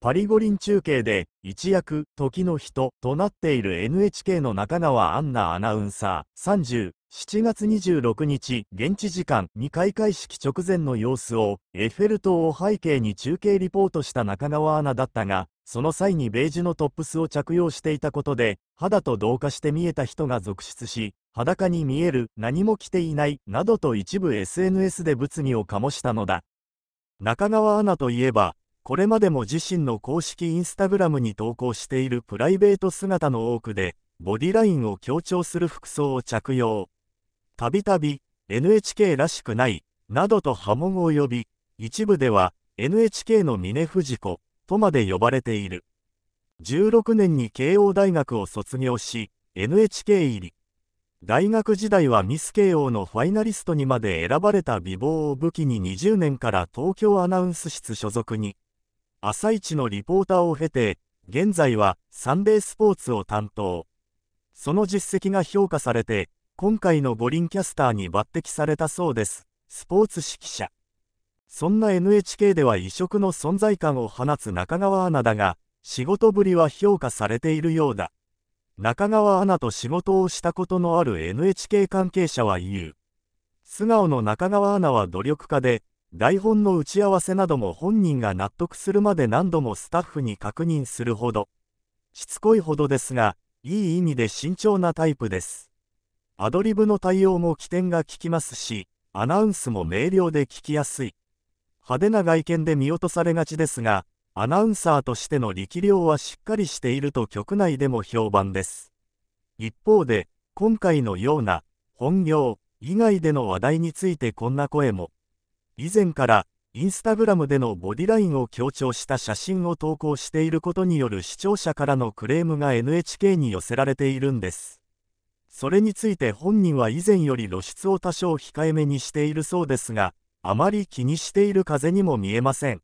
パリ五輪中継で一躍時の人となっている NHK の中川アンナアナウンサー37月26日現地時間に開会式直前の様子をエッフェル塔を背景に中継リポートした中川アナだったがその際にベージュのトップスを着用していたことで肌と同化して見えた人が続出し裸に見える何も着ていないなどと一部 SNS で物議を醸したのだ中川アナといえばこれまでも自身の公式インスタグラムに投稿しているプライベート姿の多くで、ボディラインを強調する服装を着用。たびたび、NHK らしくない、などと波紋を呼び、一部では、NHK の峰藤子、とまで呼ばれている。16年に慶応大学を卒業し、NHK 入り。大学時代はミス慶応のファイナリストにまで選ばれた美貌を武器に20年から東京アナウンス室所属に。朝一のリポーターを経て、現在はサンデースポーツを担当。その実績が評価されて、今回の五輪キャスターに抜擢されたそうです。スポーツ指揮者。そんな NHK では異色の存在感を放つ中川アナだが、仕事ぶりは評価されているようだ。中川アナと仕事をしたことのある NHK 関係者は言う。素顔の中川アナは努力家で、台本の打ち合わせなども本人が納得するまで何度もスタッフに確認するほどしつこいほどですがいい意味で慎重なタイプですアドリブの対応も起点が利きますしアナウンスも明瞭で聞きやすい派手な外見で見落とされがちですがアナウンサーとしての力量はしっかりしていると局内でも評判です一方で今回のような本業以外での話題についてこんな声も以前からインスタグラムでのボディラインを強調した写真を投稿していることによる視聴者からのクレームが NHK に寄せられているんです。それについて本人は以前より露出を多少控えめにしているそうですが、あまり気にしている風にも見えません。